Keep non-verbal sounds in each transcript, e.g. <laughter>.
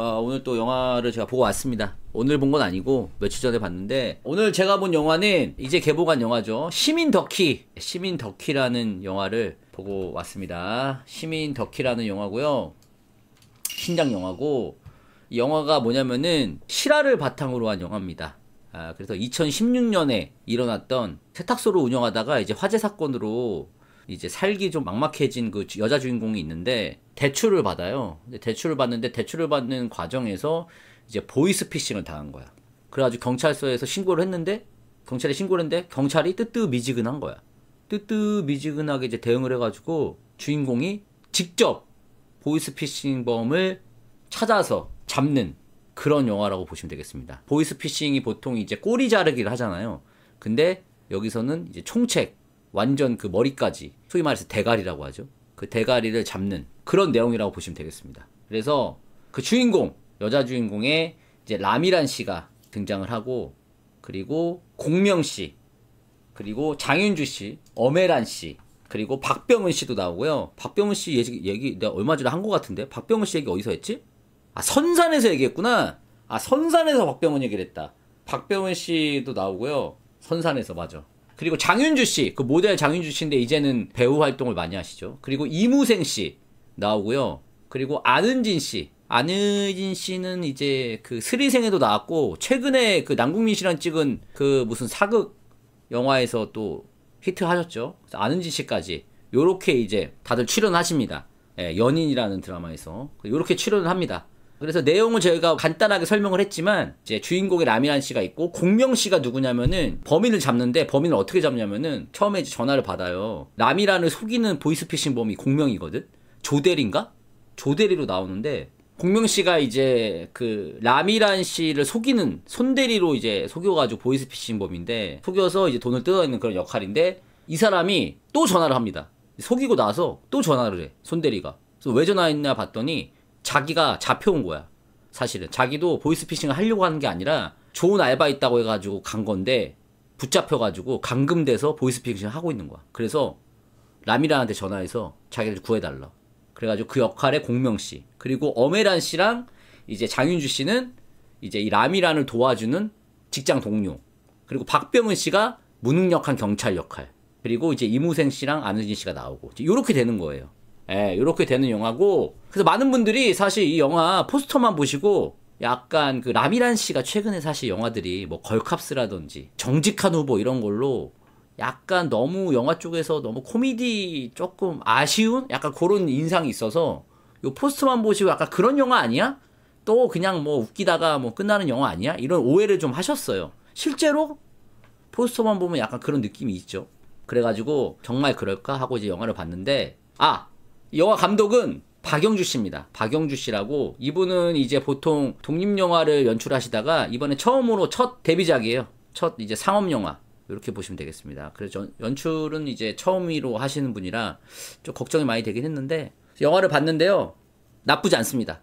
어, 오늘 또 영화를 제가 보고 왔습니다. 오늘 본 건 아니고 며칠 전에 봤는데 오늘 제가 본 영화는 이제 개봉한 영화죠. 시민 더키 시민 더키라는 영화를 보고 왔습니다. 시민 더키라는 영화고요. 신작 영화고 영화가 뭐냐면은 실화를 바탕으로 한 영화입니다. 아, 그래서 2016년에 일어났던 세탁소를 운영하다가 이제 화재 사건으로 이제 살기 좀 막막해진 그 여자 주인공이 있는데 대출을 받아요. 대출을 받는데 대출을 받는 과정에서 이제 보이스피싱을 당한 거야. 그래가지고 경찰서에서 신고를 했는데 경찰에 신고를 했는데 경찰이 뜨뜨미지근한 거야. 뜨뜨미지근하게 이제 대응을 해가지고 주인공이 직접 보이스피싱범을 찾아서 잡는 그런 영화라고 보시면 되겠습니다. 보이스피싱이 보통 이제 꼬리 자르기를 하잖아요. 근데 여기서는 이제 총책 완전 그 머리까지 소위 말해서 대가리라고 하죠. 그 대가리를 잡는 그런 내용이라고 보시면 되겠습니다. 그래서 그 주인공 여자 주인공의 이제 라미란 씨가 등장을 하고 그리고 공명 씨 그리고 장윤주 씨어메란씨 그리고 박병은 씨도 나오고요. 박병은 씨 얘기, 얘기 내가 얼마 전에 한 것 같은데 박병은 씨 얘기 어디서 했지? 아 선산에서 얘기했구나. 아 선산에서 박병은 얘기를 했다. 박병은 씨도 나오고요. 선산에서 맞아. 그리고 장윤주 씨, 그 모델 장윤주 씨인데 이제는 배우 활동을 많이 하시죠. 그리고 이무생 씨 나오고요. 그리고 안은진 씨. 안은진 씨는 이제 그 스리생에도 나왔고 최근에 그 남궁민 씨랑 찍은 그 무슨 사극 영화에서 또 히트하셨죠. 그래서 안은진 씨까지 요렇게 이제 다들 출연하십니다. 예, 연인이라는 드라마에서 요렇게 출연을 합니다. 그래서 내용을 저희가 간단하게 설명을 했지만 이제 주인공의 라미란 씨가 있고 공명 씨가 누구냐면은 범인을 잡는데 범인을 어떻게 잡냐면은 처음에 이제 전화를 받아요. 라미란을 속이는 보이스피싱 범이 공명이거든. 조대리인가? 조대리로 나오는데 공명 씨가 이제 그 라미란 씨를 속이는 손대리로 이제 속여가지고 보이스피싱 범인데 속여서 이제 돈을 뜯어내는 그런 역할인데 이 사람이 또 전화를 합니다. 속이고 나서 또 전화를 해 손대리가. 그래서 왜 전화했냐 봤더니 자기가 잡혀온 거야. 사실은 자기도 보이스피싱을 하려고 하는 게 아니라 좋은 알바 있다고 해가지고 간 건데 붙잡혀가지고 감금돼서 보이스피싱을 하고 있는 거야. 그래서 라미란한테 전화해서 자기를 구해달라. 그래가지고 그 역할에 공명 씨 그리고 어메란 씨랑 이제 장윤주 씨는 이제 이 라미란을 도와주는 직장 동료 그리고 박병은 씨가 무능력한 경찰 역할 그리고 이제 이무생 씨랑 안우진 씨가 나오고 이렇게 되는 거예요. 예, 이렇게 되는 영화고 그래서 많은 분들이 사실 이 영화 포스터만 보시고 약간 그 라미란 씨가 최근에 사실 영화들이 뭐 걸캅스라든지 정직한 후보 이런 걸로 약간 너무 영화 쪽에서 너무 코미디 조금 아쉬운 약간 그런 인상이 있어서 요 포스터만 보시고 약간 그런 영화 아니야? 또 그냥 뭐 웃기다가 뭐 끝나는 영화 아니야? 이런 오해를 좀 하셨어요. 실제로 포스터만 보면 약간 그런 느낌이 있죠. 그래가지고 정말 그럴까 하고 이제 영화를 봤는데 아 영화 감독은 박영주 씨입니다. 박영주 씨라고 이분은 이제 보통 독립 영화를 연출하시다가 이번에 처음으로 첫 데뷔작이에요. 첫 이제 상업 영화 이렇게 보시면 되겠습니다. 그래서 연출은 이제 처음으로 하시는 분이라 좀 걱정이 많이 되긴 했는데 영화를 봤는데요. 나쁘지 않습니다.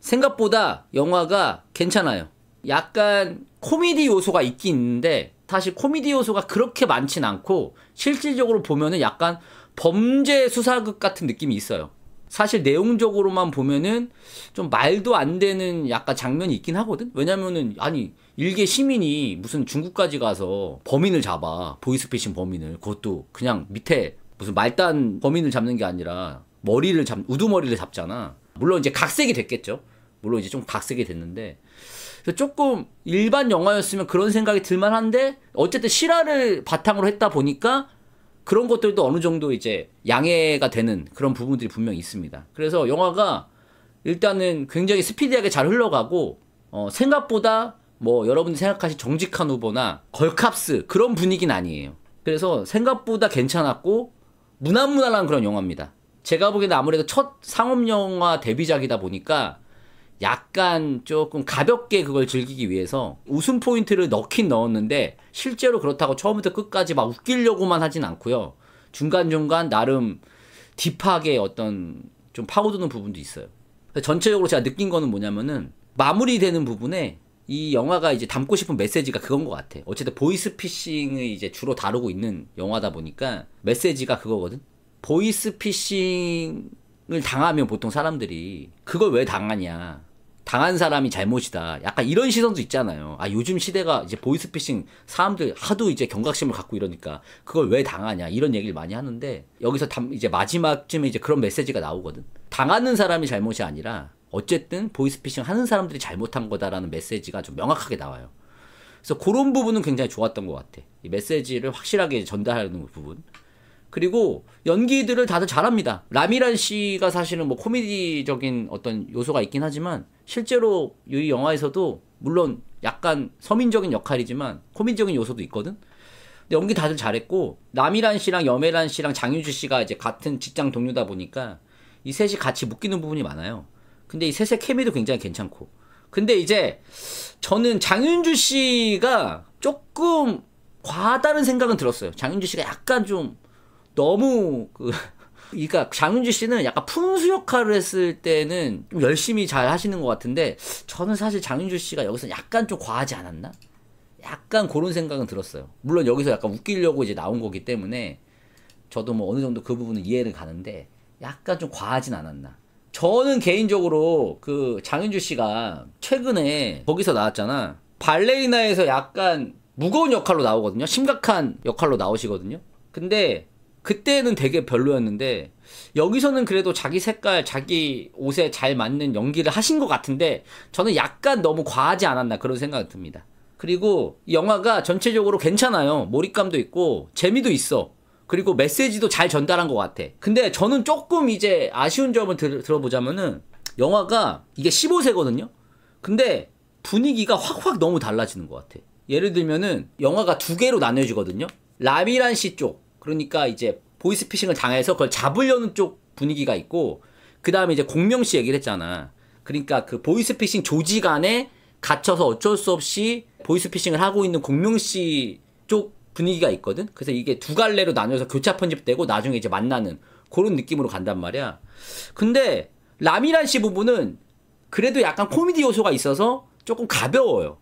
생각보다 영화가 괜찮아요. 약간 코미디 요소가 있긴 있는데 사실 코미디 요소가 그렇게 많진 않고 실질적으로 보면은 약간 범죄 수사극 같은 느낌이 있어요. 사실 내용적으로만 보면은 좀 말도 안 되는 약간 장면이 있긴 하거든? 왜냐면은, 아니, 일개 시민이 무슨 중국까지 가서 범인을 잡아. 보이스피싱 범인을. 그것도 그냥 밑에 무슨 말단 범인을 잡는 게 아니라 머리를 잡, 우두머리를 잡잖아. 물론 이제 각색이 됐겠죠. 물론 이제 좀 각색이 됐는데. 조금 일반 영화였으면 그런 생각이 들만한데 어쨌든 실화를 바탕으로 했다 보니까 그런 것들도 어느 정도 이제 양해가 되는 그런 부분들이 분명히 있습니다. 그래서 영화가 일단은 굉장히 스피디하게 잘 흘러가고 어, 생각보다 뭐 여러분이 생각하신 정직한 후보나 걸캅스 그런 분위기는 아니에요. 그래서 생각보다 괜찮았고 무난무난한 그런 영화입니다. 제가 보기에는 아무래도 첫 상업 영화 데뷔작이다 보니까 약간 조금 가볍게 그걸 즐기기 위해서 웃음 포인트를 넣긴 넣었는데 실제로 그렇다고 처음부터 끝까지 막 웃기려고만 하진 않고요. 중간중간 나름 딥하게 어떤 좀 파고드는 부분도 있어요. 전체적으로 제가 느낀 거는 뭐냐면은 마무리되는 부분에 이 영화가 이제 담고 싶은 메시지가 그건 것 같아. 어쨌든 보이스피싱을 이제 주로 다루고 있는 영화다 보니까 메시지가 그거거든. 보이스피싱 을 당하면 보통 사람들이 그걸 왜 당하냐 당한 사람이 잘못이다. 약간 이런 시선도 있잖아요. 아, 요즘 시대가 이제 보이스피싱 사람들 하도 이제 경각심을 갖고 이러니까 그걸 왜 당하냐. 이런 얘기를 많이 하는데 여기서 담, 이제 마지막쯤에 이제 그런 메시지가 나오거든. 당하는 사람이 잘못이 아니라 어쨌든 보이스피싱 하는 사람들이 잘못한 거다라는 메시지가 좀 명확하게 나와요. 그래서 그런 부분은 굉장히 좋았던 것 같아. 이 메시지를 확실하게 전달하는 부분. 그리고 연기들을 다들 잘합니다. 라미란 씨가 사실은 뭐 코미디적인 어떤 요소가 있긴 하지만 실제로 이 영화에서도 물론 약간 서민적인 역할이지만 코미디적인 요소도 있거든. 근데 연기 다들 잘했고 라미란 씨랑 여메란 씨랑 장윤주 씨가 이제 같은 직장 동료다 보니까 이 셋이 같이 묶이는 부분이 많아요. 근데 이 셋의 케미도 굉장히 괜찮고. 근데 이제 저는 장윤주 씨가 조금 과하다는 생각은 들었어요. 장윤주 씨가 약간 좀 너무 그 <laughs> 그러니까 장윤주 씨는 약간 풍수 역할을 했을 때는 좀 열심히 잘 하시는 것 같은데 저는 사실 장윤주 씨가 여기서 약간 좀 과하지 않았나? 약간 그런 생각은 들었어요. 물론 여기서 약간 웃기려고 이제 나온 거기 때문에 저도 뭐 어느 정도 그 부분은 이해를 가는데 약간 좀 과하진 않았나. 저는 개인적으로 그 장윤주 씨가 최근에 거기서 나왔잖아. 발레리나에서 약간 무거운 역할로 나오거든요. 심각한 역할로 나오시거든요. 근데 그때는 되게 별로였는데 여기서는 그래도 자기 색깔, 자기 옷에 잘 맞는 연기를 하신 것 같은데 저는 약간 너무 과하지 않았나 그런 생각이 듭니다. 그리고 영화가 전체적으로 괜찮아요. 몰입감도 있고 재미도 있어. 그리고 메시지도 잘 전달한 것 같아. 근데 저는 조금 이제 아쉬운 점을 들, 들어보자면은 영화가 이게 15세거든요. 근데 분위기가 확확 너무 달라지는 것 같아. 예를 들면은 영화가 두 개로 나뉘어지거든요. 라미란 씨 쪽, 그러니까 이제 보이스피싱을 당해서 그걸 잡으려는 쪽 분위기가 있고 그 다음에 이제 공명 씨 얘기를 했잖아. 그러니까 그 보이스피싱 조직 안에 갇혀서 어쩔 수 없이 보이스피싱을 하고 있는 공명 씨 쪽 분위기가 있거든. 그래서 이게 두 갈래로 나눠서 교차 편집되고 나중에 이제 만나는 그런 느낌으로 간단 말이야. 근데 라미란 씨 부분은 그래도 약간 코미디 요소가 있어서 조금 가벼워요.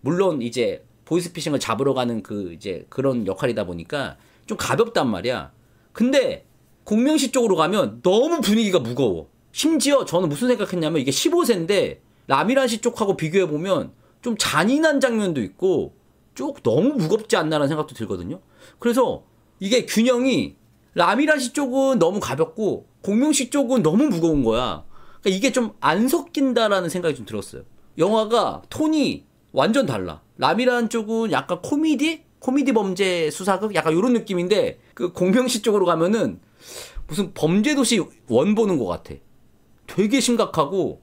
물론 이제 보이스피싱을 잡으러 가는 그 이제 그런 역할이다 보니까 좀 가볍단 말이야. 근데 공명시 쪽으로 가면 너무 분위기가 무거워. 심지어 저는 무슨 생각했냐면 이게 15세인데 라미란 시 쪽하고 비교해 보면 좀 잔인한 장면도 있고 쪽 너무 무겁지 않나라는 생각도 들거든요. 그래서 이게 균형이 라미란 시 쪽은 너무 가볍고 공명 시 쪽은 너무 무거운 거야. 그러니까 이게 좀 안 섞인다라는 생각이 좀 들었어요. 영화가 톤이 완전 달라. 라미란 쪽은 약간 코미디 코미디 범죄 수사극 약간 요런 느낌인데 그공병시 쪽으로 가면은 무슨 범죄도시 원 보는 것 같아. 되게 심각하고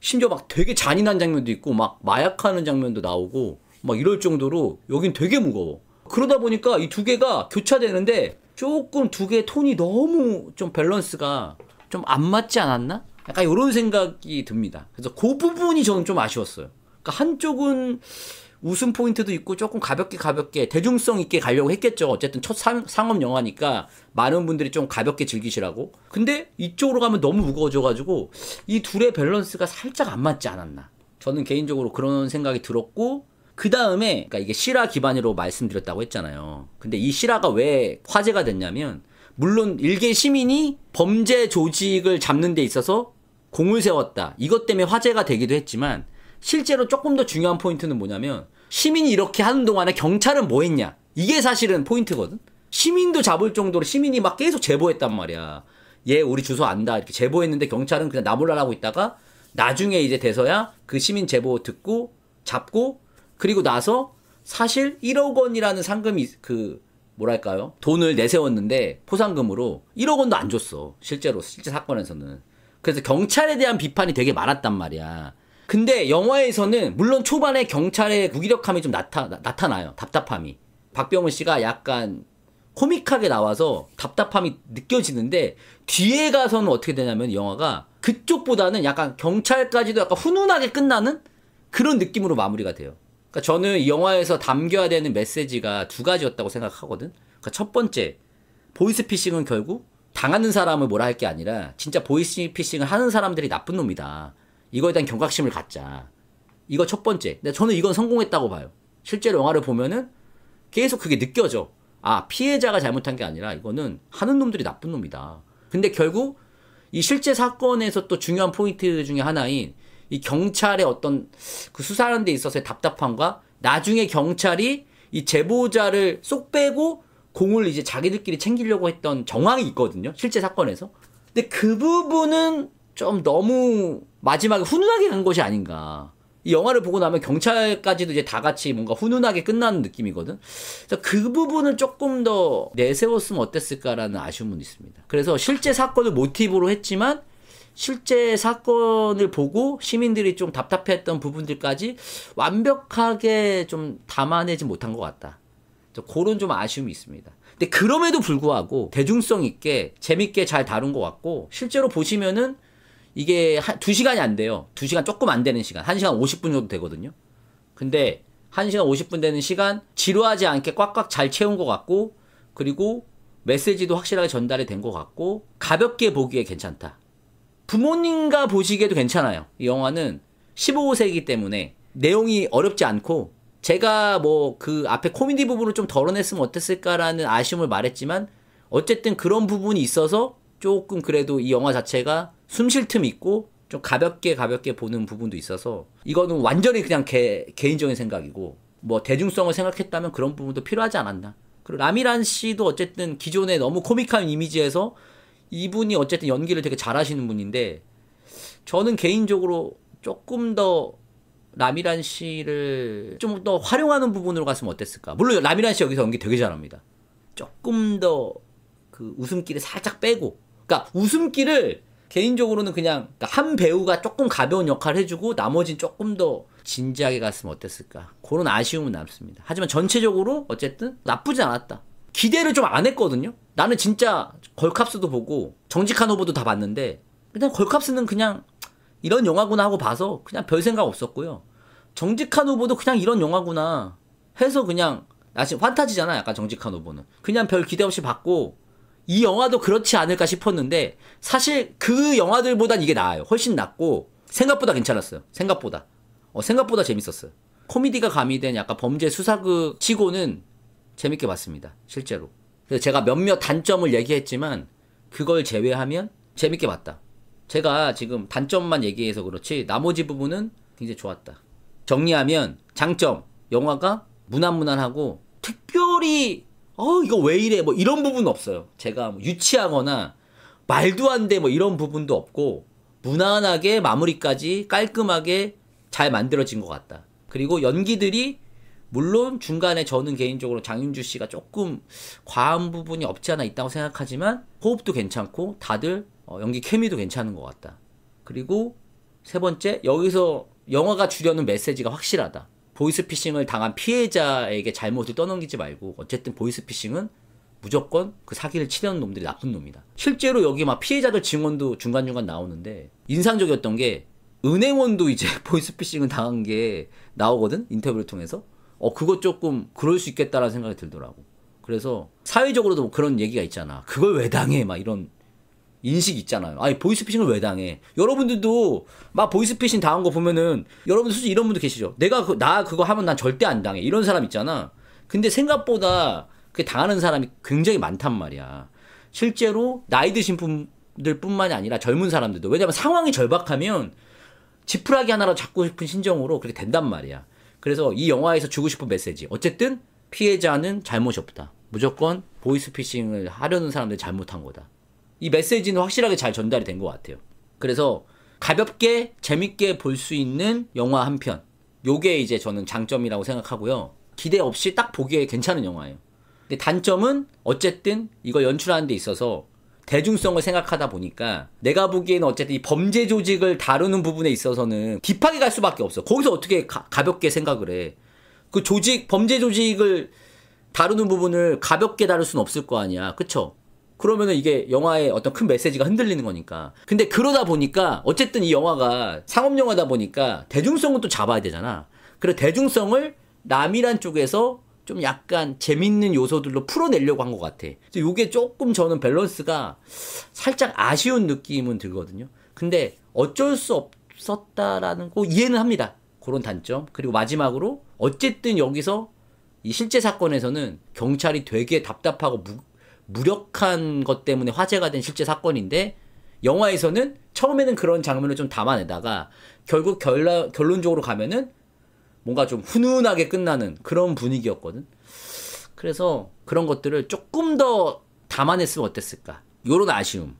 심지어 막 되게 잔인한 장면도 있고 막 마약하는 장면도 나오고 막 이럴 정도로 여긴 되게 무거워. 그러다 보니까 이 두 개가 교차되는데 조금 두 개의 톤이 너무 좀 밸런스가 좀 안 맞지 않았나? 약간 이런 생각이 듭니다. 그래서 그 부분이 저는 좀 아쉬웠어요. 그러니까 한쪽은 웃음 포인트도 있고 조금 가볍게 가볍게 대중성 있게 가려고 했겠죠. 어쨌든 첫 상, 업 영화니까 많은 분들이 좀 가볍게 즐기시라고. 근데 이쪽으로 가면 너무 무거워져가지고 이 둘의 밸런스가 살짝 안 맞지 않았나. 저는 개인적으로 그런 생각이 들었고 그 다음에 그러니까 이게 실화 기반으로 말씀드렸다고 했잖아요. 근데 이 실화가 왜 화제가 됐냐면 물론 일개 시민이 범죄 조직을 잡는 데 있어서 공을 세웠다. 이것 때문에 화제가 되기도 했지만 실제로 조금 더 중요한 포인트는 뭐냐면 시민이 이렇게 하는 동안에 경찰은 뭐 했냐? 이게 사실은 포인트거든. 시민도 잡을 정도로 시민이 막 계속 제보했단 말이야. 얘 우리 주소 안다 이렇게 제보했는데 경찰은 그냥 나몰라라고 있다가 나중에 이제 돼서야 그 시민 제보 듣고 잡고 그리고 나서 사실 1억 원이라는 상금이 그 뭐랄까요 돈을 내세웠는데 포상금으로 1억 원도 안 줬어 실제로 실제 사건에서는 그래서 경찰에 대한 비판이 되게 많았단 말이야 근데 영화에서는 물론 초반에 경찰의 무기력함이 좀 나타, 나타나요. 답답함이. 박병훈 씨가 약간 코믹하게 나와서 답답함이 느껴지는데 뒤에 가서는 어떻게 되냐면 영화가 그쪽보다는 약간 경찰까지도 약간 훈훈하게 끝나는 그런 느낌으로 마무리가 돼요. 그러니까 저는 이 영화에서 담겨야 되는 메시지가 두 가지였다고 생각하거든. 그러니까 첫 번째, 보이스피싱은 결국 당하는 사람을 뭐라 할 게 아니라 진짜 보이스피싱을 하는 사람들이 나쁜 놈이다. 이거에 대한 경각심을 갖자. 이거 첫 번째. 근데 저는 이건 성공했다고 봐요. 실제로 영화를 보면은 계속 그게 느껴져. 아, 피해자가 잘못한 게 아니라 이거는 하는 놈들이 나쁜 놈이다. 근데 결국 이 실제 사건에서 또 중요한 포인트 중에 하나인 이 경찰의 어떤 그 수사하는 데 있어서의 답답함과 나중에 경찰이 이 제보자를 쏙 빼고 공을 이제 자기들끼리 챙기려고 했던 정황이 있거든요. 실제 사건에서. 근데 그 부분은 좀 너무 마지막에 훈훈하게 간 것이 아닌가. 이 영화를 보고 나면 경찰까지도 이제 다 같이 뭔가 훈훈하게 끝나는 느낌이거든. 그래서 그 부분을 조금 더 내세웠으면 어땠을까라는 아쉬움은 있습니다. 그래서 실제 사건을 모티브로 했지만 실제 사건을 보고 시민들이 좀 답답했던 부분들까지 완벽하게 좀 담아내지 못한 것 같다. 그런 좀 아쉬움이 있습니다. 근데 그럼에도 불구하고 대중성 있게 재밌게 잘 다룬 것 같고 실제로 보시면은 이게 한, 2시간이 안 돼요. 2시간 조금 안 되는 시간. 1시간 50분 정도 되거든요. 근데 1시간 50분 되는 시간 지루하지 않게 꽉꽉 잘 채운 것 같고 그리고 메시지도 확실하게 전달이 된 것 같고 가볍게 보기에 괜찮다. 부모님과 보시기에도 괜찮아요. 이 영화는 1 5세기 때문에 내용이 어렵지 않고 제가 뭐 그 앞에 코미디 부분을 좀 덜어냈으면 어땠을까라는 아쉬움을 말했지만 어쨌든 그런 부분이 있어서 조금 그래도 이 영화 자체가 숨쉴틈 있고 좀 가볍게 가볍게 보는 부분도 있어서 이거는 완전히 그냥 개, 개인적인 생각이고 뭐 대중성을 생각했다면 그런 부분도 필요하지 않았나. 그리고 라미란 씨도 어쨌든 기존에 너무 코믹한 이미지에서 이분이 어쨌든 연기를 되게 잘하시는 분인데 저는 개인적으로 조금 더 라미란 씨를 좀 더 활용하는 부분으로 갔으면 어땠을까? 물론 라미란 씨 여기서 연기 되게 잘합니다. 조금 더 그웃음길을 살짝 빼고 그러니까 웃음기를 개인적으로는 그냥 그러니까 한 배우가 조금 가벼운 역할을 해주고 나머진 조금 더 진지하게 갔으면 어땠을까 그런 아쉬움은 남습니다 하지만 전체적으로 어쨌든 나쁘지 않았다 기대를 좀 안 했거든요 나는 진짜 걸캅스도 보고 정직한 후보도 다 봤는데 그냥 걸캅스는 그냥 이런 영화구나 하고 봐서 그냥 별 생각 없었고요 정직한 후보도 그냥 이런 영화구나 해서 그냥 나 지금 환타지잖아 약간 정직한 후보는 그냥 별 기대 없이 봤고 이 영화도 그렇지 않을까 싶었는데 사실 그 영화들보단 이게 나아요. 훨씬 낫고 생각보다 괜찮았어요. 생각보다. 어, 생각보다 재밌었어요. 코미디가 가미된 약간 범죄 수사극 치고는 재밌게 봤습니다. 실제로. 그래서 제가 몇몇 단점을 얘기했지만 그걸 제외하면 재밌게 봤다. 제가 지금 단점만 얘기해서 그렇지 나머지 부분은 굉장히 좋았다. 정리하면 장점 영화가 무난무난하고 특별히 어 이거 왜 이래 뭐 이런 부분 없어요. 제가 뭐 유치하거나 말도 안 돼 뭐 이런 부분도 없고 무난하게 마무리까지 깔끔하게 잘 만들어진 것 같다. 그리고 연기들이 물론 중간에 저는 개인적으로 장윤주 씨가 조금 과한 부분이 없지 않아 있다고 생각하지만 호흡도 괜찮고 다들 어, 연기 케미도 괜찮은 것 같다. 그리고 세 번째 여기서 영화가 주려는 메시지가 확실하다. 보이스피싱을 당한 피해자에게 잘못을 떠넘기지 말고 어쨌든 보이스피싱은 무조건 그 사기를 치려는 놈들이 나쁜 놈이다. 실제로 여기 막 피해자들 증언도 중간중간 나오는데 인상적이었던 게 은행원도 이제 <laughs> 보이스피싱을 당한 게 나오거든 인터뷰를 통해서 어 그거 조금 그럴 수 있겠다라는 생각이 들더라고. 그래서 사회적으로도 뭐 그런 얘기가 있잖아. 그걸 왜 당해? 막 이런 인식 있잖아요. 아니 보이스피싱을 왜 당해? 여러분들도 막 보이스피싱 당한 거 보면은 여러분들 솔직히 이런 분도 계시죠. 내가 그, 나 그거 하면 난 절대 안 당해. 이런 사람 있잖아. 근데 생각보다 그 당하는 사람이 굉장히 많단 말이야. 실제로 나이 드신 분들 뿐만이 아니라 젊은 사람들도 왜냐면 상황이 절박하면 지푸라기 하나라도 잡고 싶은 심정으로 그렇게 된단 말이야. 그래서 이 영화에서 주고 싶은 메시지. 어쨌든 피해자는 잘못이 없다. 무조건 보이스피싱을 하려는 사람들 잘못한 거다. 이 메시지는 확실하게 잘 전달이 된 것 같아요. 그래서 가볍게 재밌게 볼 수 있는 영화 한 편. 요게 이제 저는 장점이라고 생각하고요. 기대 없이 딱 보기에 괜찮은 영화예요. 근데 단점은 어쨌든 이걸 연출하는 데 있어서 대중성을 생각하다 보니까 내가 보기에는 어쨌든 이 범죄 조직을 다루는 부분에 있어서는 딥하게 갈 수밖에 없어. 거기서 어떻게 가, 볍게 생각을 해. 그 조직, 범죄 조직을 다루는 부분을 가볍게 다룰 수는 없을 거 아니야. 그쵸? 그러면은 이게 영화의 어떤 큰 메시지가 흔들리는 거니까. 근데 그러다 보니까 어쨌든 이 영화가 상업 영화다 보니까 대중성은 또 잡아야 되잖아. 그래 대중성을 남이란 쪽에서 좀 약간 재밌는 요소들로 풀어내려고 한 것 같아. 이게 조금 저는 밸런스가 살짝 아쉬운 느낌은 들거든요. 근데 어쩔 수 없었다라는 거 이해는 합니다. 그런 단점. 그리고 마지막으로 어쨌든 여기서 이 실제 사건에서는 경찰이 되게 답답하고 무, 무력한 것 때문에 화제가 된 실제 사건인데 영화에서는 처음에는 그런 장면을 좀 담아내다가 결국 결라, 결론적으로 가면은 뭔가 좀 훈훈하게 끝나는 그런 분위기였거든. 그래서 그런 것들을 조금 더 담아냈으면 어땠을까? 요런 아쉬움.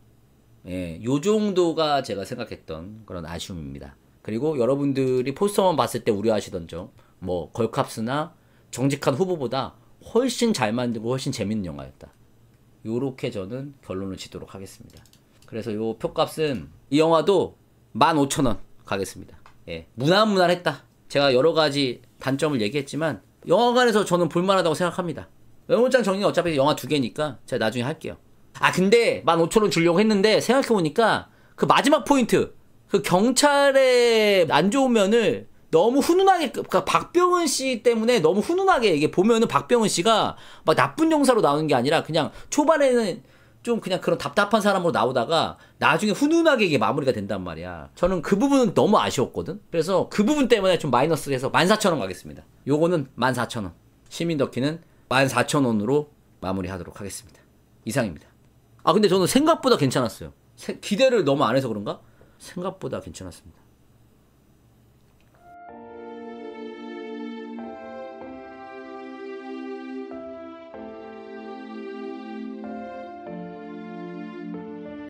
예, 요 정도가 제가 생각했던 그런 아쉬움입니다. 그리고 여러분들이 포스터만 봤을 때 우려하시던 점, 뭐 걸캅스나 정직한 후보보다 훨씬 잘 만들고 훨씬 재밌는 영화였다. 요렇게 저는 결론을 지도록 하겠습니다. 그래서 요 표값은 이 영화도 15,000원 가겠습니다. 예. 무난무난했다. 제가 여러 가지 단점을 얘기했지만 영화관에서 저는 볼만하다고 생각합니다. 외모장 정리는 어차피 영화 두 개니까 제가 나중에 할게요. 아 근데 15,000원 주려고 했는데 생각해보니까 그 마지막 포인트 그 경찰의 안 좋으면을 너무 훈훈하게 그러니까 박병은 씨 때문에 너무 훈훈하게 이게 보면은 박병은 씨가 막 나쁜 용사로 나오는 게 아니라 그냥 초반에는 좀 그냥 그런 답답한 사람으로 나오다가 나중에 훈훈하게 이게 마무리가 된단 말이야. 저는 그 부분은 너무 아쉬웠거든. 그래서 그 부분 때문에 좀 마이너스를 해서 14,000원 가겠습니다. 요거는 14,000원. 시민 덕키는 14,000원으로 마무리하도록 하겠습니다. 이상입니다. 아 근데 저는 생각보다 괜찮았어요. 세, 기대를 너무 안 해서 그런가? 생각보다 괜찮았습니다.